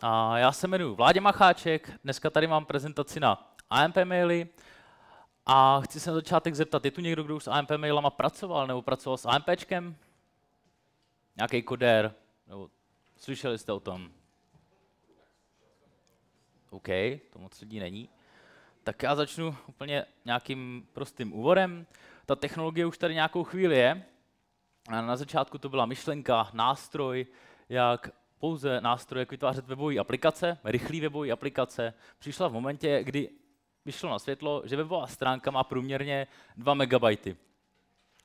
a já se jmenuji Vládě Macháček, dneska tady mám prezentaci na AMP maily a chci se na začátek zeptat, je tu někdo, kdo už s AMP mailama pracoval nebo pracoval s AMPčkem? Nějaký koder? Nebo slyšeli jste o tom? OK, to moc lidí není. Tak já začnu úplně nějakým prostým úvodem. Ta technologie už tady nějakou chvíli je. Na začátku to byla myšlenka, nástroj, jak pouze nástroj, jak vytvářet webové aplikace, rychlé webové aplikace, přišla v momentě, kdy vyšlo na světlo, že webová stránka má průměrně 2 MB.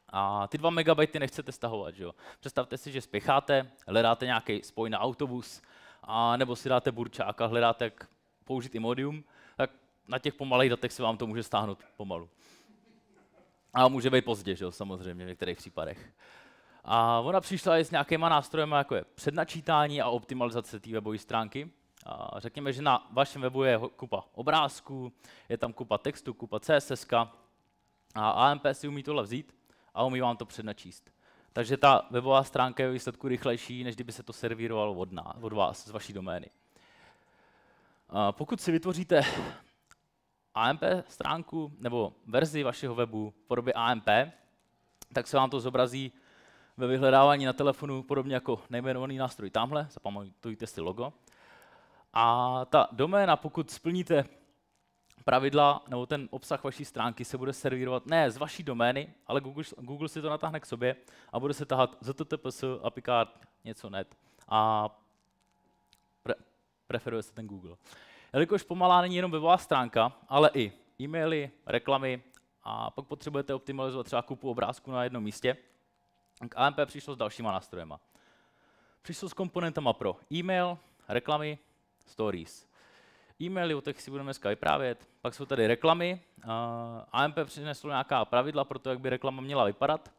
A ty 2 MB nechcete stahovat. Že jo? Představte si, že spěcháte, hledáte nějaký spoj na autobus, a nebo si dáte burčák a hledáte, jak použít Imodium, tak na těch pomalých datech se vám to může stáhnout pomalu. A může být pozdě, že jo, samozřejmě v některých případech. A ona přišla i s nějakýma nástrojem, jako je přednačítání a optimalizace té webové stránky. A řekněme, že na vašem webu je kupa obrázků, je tam kupa textu, kupa CSS, a AMP si umí tohle vzít a umí vám to přednačíst. Takže ta webová stránka je výsledku rychlejší, než kdyby se to servírovalo od, ná, od vás, z vaší domény. A pokud si vytvoříte AMP stránku nebo verzi vašeho webu v podobě AMP, tak se vám to zobrazí ve vyhledávání na telefonu, podobně jako nejmenovaný nástroj tamhle, zapamatujte si logo. A ta doména, pokud splníte pravidla nebo ten obsah vaší stránky se bude servírovat ne z vaší domény, ale Google, Google si to natáhne k sobě a bude se tahat zttps apikard něco net a pre, preferuje se ten Google. Jelikož pomalá není jenom webová stránka, ale i e-maily, reklamy a pak potřebujete optimalizovat třeba kupu obrázku na jednom místě, k AMP přišlo s dalšíma nástrojema. Přišlo s komponentama pro e-mail, reklamy, stories. E-maily, o těch si budeme dneska vyprávět. Pak jsou tady reklamy. Uh, AMP přineslo nějaká pravidla pro to, jak by reklama měla vypadat.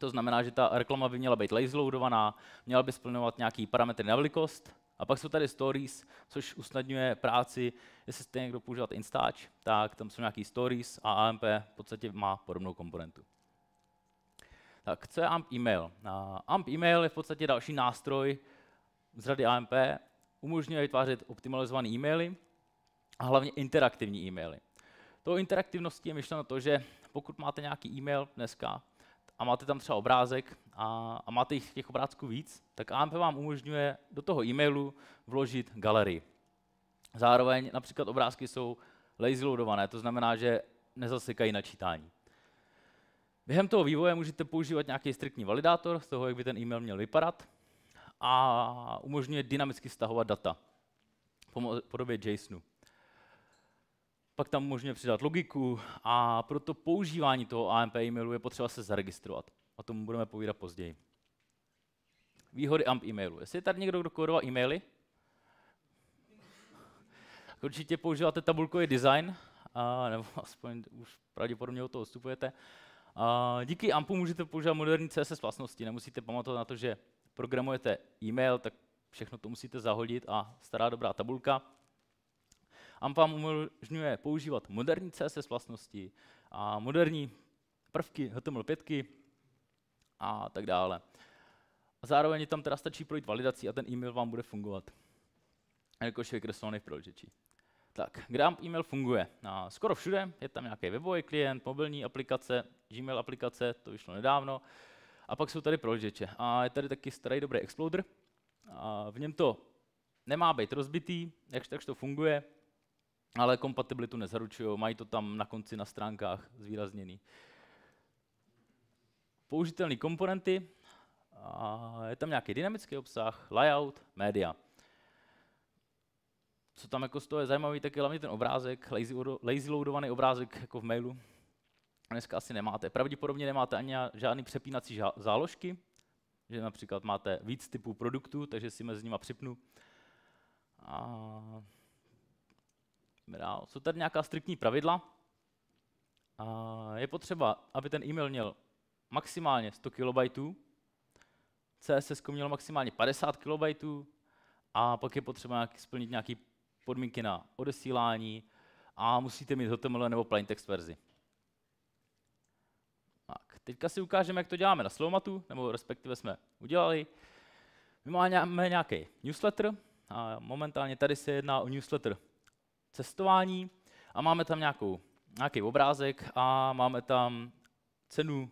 To znamená, že ta reklama by měla být lazy loadovaná, měla by splňovat nějaký parametry na velikost. A pak jsou tady stories, což usnadňuje práci. Jestli jste někdo používat Instač, tak tam jsou nějaký stories a AMP v podstatě má podobnou komponentu. Tak, co je AMP email? Uh, AMP email je v podstatě další nástroj z rady AMP, umožňuje vytvářet optimalizované e-maily a hlavně interaktivní e-maily. Tou interaktivností je myšleno to, že pokud máte nějaký e-mail dneska a máte tam třeba obrázek a, a máte jich těch obrázků víc, tak AMP vám umožňuje do toho e-mailu vložit galerii. Zároveň například obrázky jsou lazy loadované, to znamená, že nezasekají na čítání. Během toho vývoje můžete používat nějaký striktní validátor z toho, jak by ten e-mail měl vypadat a umožňuje dynamicky stahovat data v podobě JSONu. Pak tam umožňuje přidat logiku a pro to používání toho AMP e-mailu je potřeba se zaregistrovat. O tom budeme povídat později. Výhody AMP e-mailu. Jestli je tady někdo, kdo kodoval e-maily, určitě používáte tabulkový design, a, nebo aspoň už pravděpodobně od toho odstupujete díky AMPu můžete používat moderní CSS vlastnosti, nemusíte pamatovat na to, že programujete e-mail, tak všechno to musíte zahodit a stará dobrá tabulka. AMP vám umožňuje používat moderní CSS vlastnosti a moderní prvky HTML5 a tak dále. A zároveň tam teda stačí projít validací a ten e-mail vám bude fungovat, jakož je vykreslený v prohlížeči. Tak, Gramp e-mail funguje. A skoro všude, je tam nějaký webový klient, mobilní aplikace, Gmail aplikace, to vyšlo nedávno. A pak jsou tady prohlížeče. A je tady taky starý dobrý Exploder. A v něm to nemá být rozbitý, jakž takž to funguje, ale kompatibilitu nezaručují, mají to tam na konci na stránkách zvýrazněný. Použitelné komponenty, a je tam nějaký dynamický obsah, layout, média co tam jako z toho je zajímavý, tak je hlavně ten obrázek, lazy, lazy loadovaný obrázek jako v mailu. Dneska asi nemáte. Pravděpodobně nemáte ani žádný přepínací záložky, že například máte víc typů produktů, takže si mezi nimi připnu. A... Dál. Jsou tady nějaká striktní pravidla. A je potřeba, aby ten e-mail měl maximálně 100 KB, CSS měl maximálně 50 KB a pak je potřeba splnit nějaký podmínky na odesílání a musíte mít HTML nebo text verzi. Tak, teďka si ukážeme, jak to děláme na Slowmatu, nebo respektive jsme udělali. My máme nějaký newsletter, a momentálně tady se jedná o newsletter cestování a máme tam nějakou, nějaký obrázek a máme tam cenu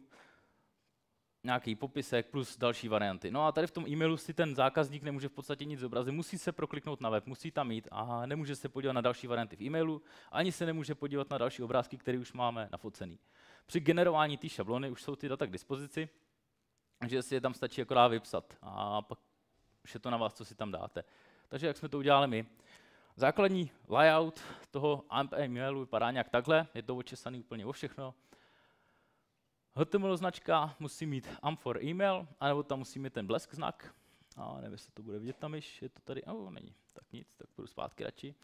nějaký popisek plus další varianty. No a tady v tom e-mailu si ten zákazník nemůže v podstatě nic zobrazit, musí se prokliknout na web, musí tam jít a nemůže se podívat na další varianty v e-mailu, ani se nemůže podívat na další obrázky, které už máme nafocený. Při generování té šablony už jsou ty data k dispozici, takže si je tam stačí akorát vypsat a pak už je to na vás, co si tam dáte. Takže jak jsme to udělali my. Základní layout toho AMP e-mailu vypadá nějak takhle, je to očesaný úplně o všechno. HTML značka musí mít amfor email, anebo tam musí mít ten blesk znak. A nevím, jestli to bude vidět tam již, je to tady, oh, není, tak nic, tak půjdu zpátky radši.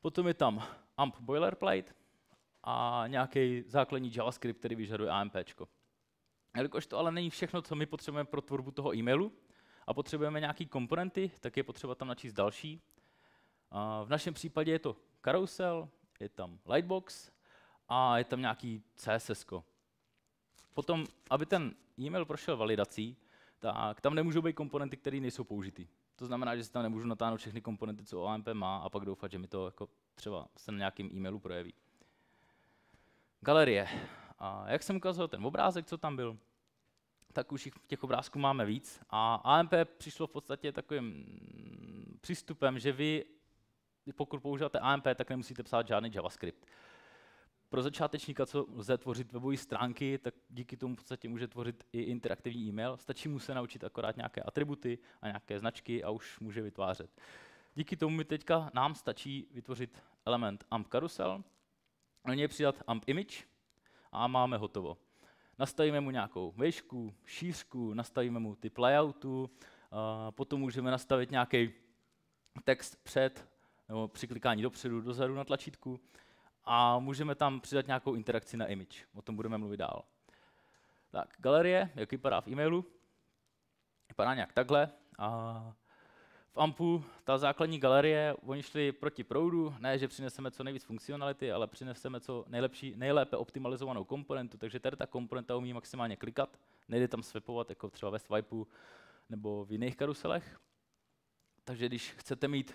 Potom je tam amp boilerplate a nějaký základní JavaScript, který vyžaduje AMP. Jelikož to ale není všechno, co my potřebujeme pro tvorbu toho e-mailu a potřebujeme nějaké komponenty, tak je potřeba tam načíst další. A v našem případě je to karusel, je tam lightbox a je tam nějaký CSS. -ko. Potom, aby ten e-mail prošel validací, tak tam nemůžou být komponenty, které nejsou použitý. To znamená, že si tam nemůžu natáhnout všechny komponenty, co OMP má a pak doufat, že mi to jako třeba se na nějakém e-mailu projeví. Galerie. A jak jsem ukázal ten obrázek, co tam byl, tak už jich, těch obrázků máme víc. A AMP přišlo v podstatě takovým přístupem, že vy, pokud používáte AMP, tak nemusíte psát žádný JavaScript pro začátečníka, co lze tvořit webové stránky, tak díky tomu v podstatě může tvořit i interaktivní e-mail. Stačí mu se naučit akorát nějaké atributy a nějaké značky a už může vytvářet. Díky tomu mi teďka nám stačí vytvořit element AMP carousel, na něj přidat AMP image a máme hotovo. Nastavíme mu nějakou vešku, šířku, nastavíme mu typ layoutu, a potom můžeme nastavit nějaký text před nebo při klikání dopředu, dozadu na tlačítku a můžeme tam přidat nějakou interakci na image. O tom budeme mluvit dál. Tak, galerie, jak vypadá v e-mailu? Vypadá nějak takhle. A v AMPu ta základní galerie, oni šli proti proudu, ne, že přineseme co nejvíc funkcionality, ale přineseme co nejlepší, nejlépe optimalizovanou komponentu, takže tady ta komponenta umí maximálně klikat, nejde tam swipovat, jako třeba ve swipeu nebo v jiných karuselech. Takže když chcete mít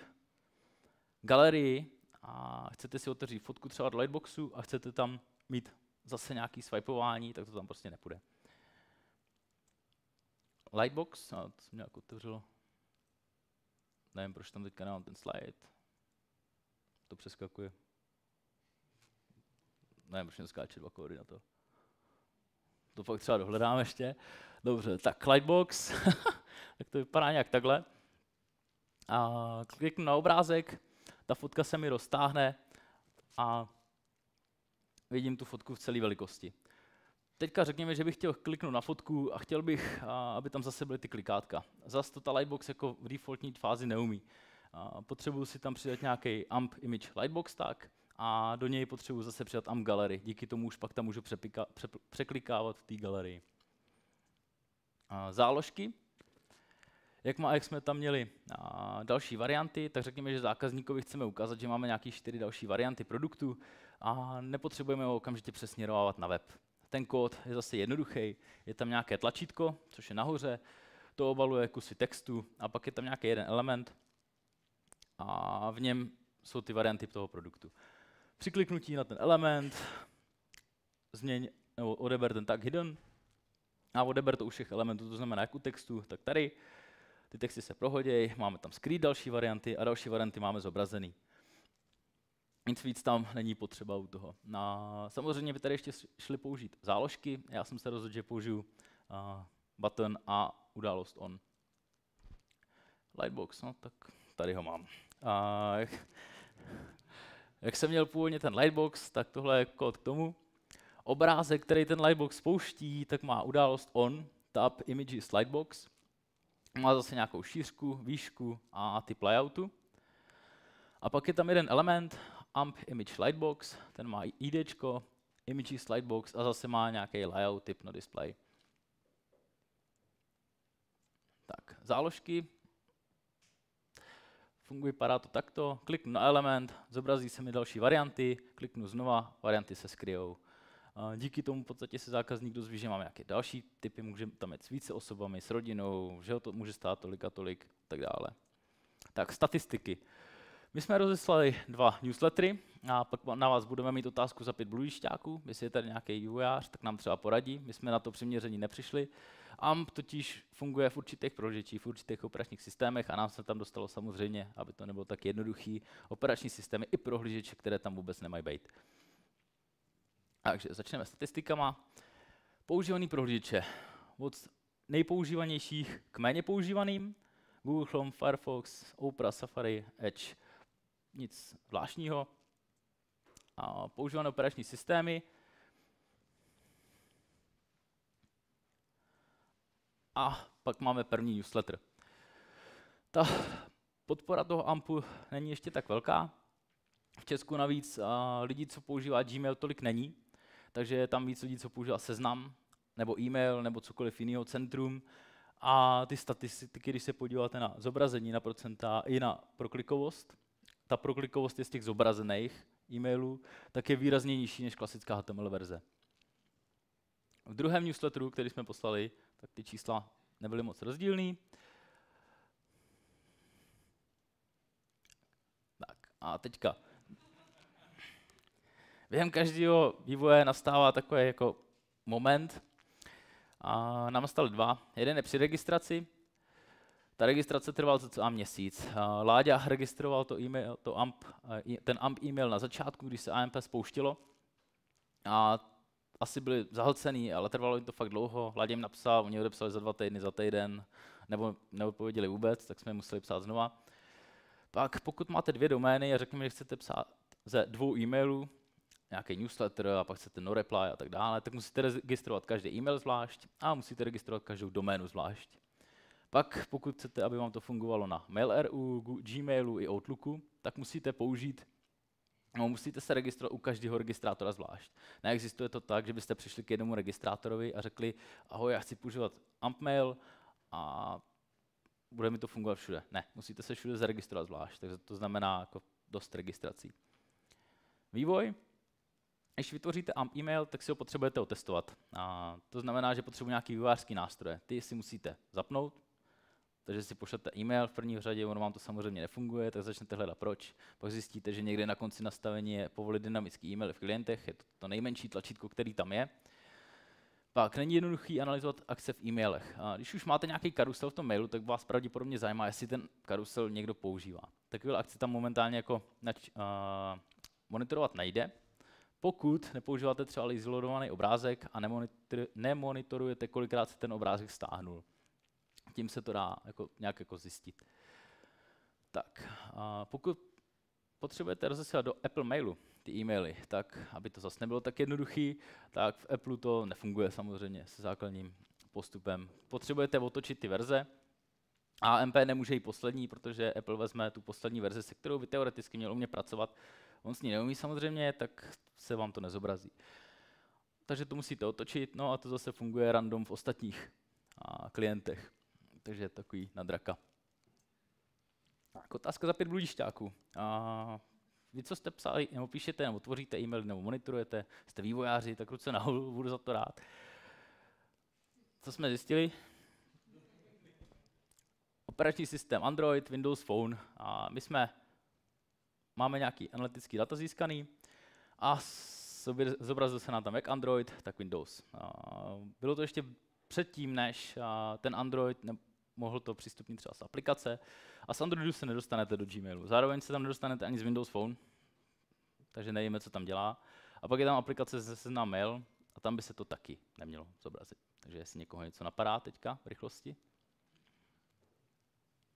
galerii, a chcete si otevřít fotku třeba od Lightboxu a chcete tam mít zase nějaký swipeování, tak to tam prostě nepůjde. Lightbox, a to se mě jako otevřelo. Nevím, proč tam teďka nemám ten slide. To přeskakuje. Nevím, proč mě skáče dva kódy na to. To pak třeba dohledám ještě. Dobře, tak Lightbox. tak to vypadá nějak takhle. A kliknu na obrázek, ta fotka se mi roztáhne a vidím tu fotku v celé velikosti. Teďka řekněme, že bych chtěl kliknout na fotku a chtěl bych, aby tam zase byly ty klikátka. Zase to ta Lightbox jako v defaultní fázi neumí. Potřebuju si tam přidat nějaký AMP image Lightbox tak a do něj potřebuju zase přidat AMP gallery. Díky tomu už pak tam můžu přepika, pře, překlikávat v té galerii. Záložky, jak, má, jak jsme tam měli a, další varianty, tak řekněme, že zákazníkovi chceme ukázat, že máme nějaké čtyři další varianty produktu a nepotřebujeme ho okamžitě přesměrovávat na web. Ten kód je zase jednoduchý, je tam nějaké tlačítko, což je nahoře, to obaluje kusy textu a pak je tam nějaký jeden element a v něm jsou ty varianty toho produktu. Při kliknutí na ten element změň, nebo odeber ten tag hidden a odeber to u všech elementů, to znamená jak u textu, tak tady ty texty se prohodějí, máme tam skrýt další varianty a další varianty máme zobrazený. Nic víc tam není potřeba u toho. Na, samozřejmě by tady ještě šli použít záložky, já jsem se rozhodl, že použiju uh, button a událost on. Lightbox, no tak tady ho mám. A, jak, jak jsem měl původně ten lightbox, tak tohle je kód k tomu. Obrázek, který ten lightbox spouští, tak má událost on, tab images lightbox. Má zase nějakou šířku, výšku a typ layoutu. A pak je tam jeden element, amp image lightbox, ten má ID, Image lightbox a zase má nějaký layout typ na no display. Tak, záložky. Funguje, vypadá to takto. Kliknu na element, zobrazí se mi další varianty, kliknu znova, varianty se skryjou. Díky tomu v podstatě se zákazník dozví, že máme nějaké další typy, může tam jít s více osobami, s rodinou, že to může stát tolik a tolik a tak dále. Tak statistiky. My jsme rozeslali dva newslettery a pak na vás budeme mít otázku za pět blujišťáků. Jestli je tady nějaký vývojář, tak nám třeba poradí. My jsme na to přiměření nepřišli. AMP totiž funguje v určitých prohlížečích, v určitých operačních systémech a nám se tam dostalo samozřejmě, aby to nebylo tak jednoduchý, operační systémy i prohlížeče, které tam vůbec nemají být. Takže začneme statistikama. Používaný prohlížeče od nejpoužívanějších k méně používaným. Google Chrome, Firefox, Opera, Safari, Edge. Nic zvláštního. A používané operační systémy. A pak máme první newsletter. Ta podpora toho AMPu není ještě tak velká. V Česku navíc a, lidí, co používá Gmail, tolik není, takže je tam víc lidí, co používá seznam, nebo e-mail, nebo cokoliv jiného, centrum. A ty statistiky, když se podíváte na zobrazení, na procenta i na proklikovost, ta proklikovost je z těch zobrazených e-mailů, tak je výrazně nižší než klasická HTML verze. V druhém newsletteru, který jsme poslali, tak ty čísla nebyly moc rozdílný. Tak a teďka Během každého vývoje nastává takový jako moment. A nám nastal dva. Jeden je při registraci. Ta registrace trvala cca měsíc. Láďa registroval to email, to AMP, e, ten AMP e-mail na začátku, když se AMP spouštilo. A asi byli zahlcený, ale trvalo jim to fakt dlouho. Láďa jim napsal, oni odepsali za dva týdny, za týden, nebo neodpověděli vůbec, tak jsme museli psát znova. Pak pokud máte dvě domény a řekněme, že chcete psát ze dvou e-mailů, nějaký newsletter a pak chcete no reply a tak dále, tak musíte registrovat každý e-mail zvlášť a musíte registrovat každou doménu zvlášť. Pak, pokud chcete, aby vám to fungovalo na Mail.ru, Gmailu i Outlooku, tak musíte použít No, musíte se registrovat u každého registrátora zvlášť. Neexistuje to tak, že byste přišli k jednomu registrátorovi a řekli, ahoj, já chci používat AmpMail a bude mi to fungovat všude. Ne, musíte se všude zaregistrovat zvlášť, takže to znamená jako dost registrací. Vývoj, když vytvoříte e-mail, tak si ho potřebujete otestovat. A to znamená, že potřebuje nějaký vývářský nástroje. Ty si musíte zapnout, takže si pošlete e-mail v první řadě, ono vám to samozřejmě nefunguje, tak začnete hledat proč. Pak zjistíte, že někde na konci nastavení je povolit dynamický e-mail v klientech, je to, to nejmenší tlačítko, který tam je. Pak není jednoduchý analyzovat akce v e-mailech. A když už máte nějaký karusel v tom mailu, tak vás pravděpodobně zajímá, jestli ten karusel někdo používá. Takové akce tam momentálně jako nač, uh, monitorovat nejde, pokud nepoužíváte třeba izolovaný obrázek a nemonitor, nemonitorujete, kolikrát se ten obrázek stáhnul. Tím se to dá jako, nějak jako zjistit. Tak, a pokud potřebujete rozesílat do Apple Mailu ty e-maily, tak aby to zase nebylo tak jednoduchý, tak v Apple to nefunguje samozřejmě se základním postupem. Potřebujete otočit ty verze, AMP nemůže jít poslední, protože Apple vezme tu poslední verzi, se kterou by teoreticky u mě pracovat. On s ní neumí samozřejmě, tak se vám to nezobrazí. Takže to musíte otočit, no a to zase funguje random v ostatních a, klientech. Takže je takový nadraka. Tak otázka za pět bludišťáků. A, vy, co jste psali, nebo píšete, nebo tvoříte e-mail, nebo monitorujete, jste vývojáři, tak ruce nahoru, budu za to rád. Co jsme zjistili? operační systém Android, Windows Phone a my jsme, máme nějaký analytický data získaný a zobrazil se nám tam jak Android, tak Windows. A bylo to ještě předtím, než ten Android ne, mohl to přístupnit třeba z aplikace a z Androidu se nedostanete do Gmailu. Zároveň se tam nedostanete ani z Windows Phone, takže nevíme, co tam dělá. A pak je tam aplikace ze seznam mail a tam by se to taky nemělo zobrazit. Takže jestli někoho něco napadá teďka v rychlosti,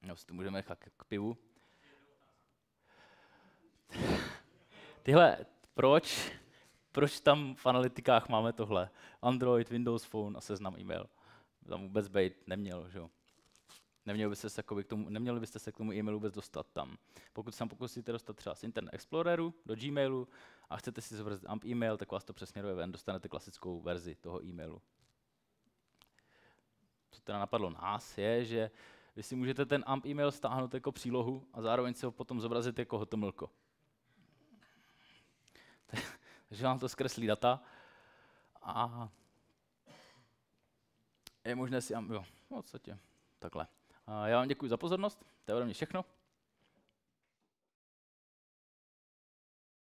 No, si to můžeme nechat k pivu. Tyhle, proč, proč tam v analytikách máme tohle? Android, Windows Phone a seznam e-mail. Tam vůbec být neměl, že jo? Neměli byste, se k tomu, neměli byste se k tomu e-mailu vůbec dostat tam. Pokud se tam pokusíte dostat třeba z Internet Exploreru do Gmailu a chcete si zobrazit AMP e-mail, tak vás to přesměruje ven, dostanete klasickou verzi toho e-mailu. Co teda napadlo nás, je, že vy si můžete ten AMP e-mail stáhnout jako přílohu a zároveň si ho potom zobrazit jako HTMLko. Takže vám to zkreslí data a je možné si... Jo, v podstatě takhle. Já vám děkuji za pozornost, to je ode mě všechno.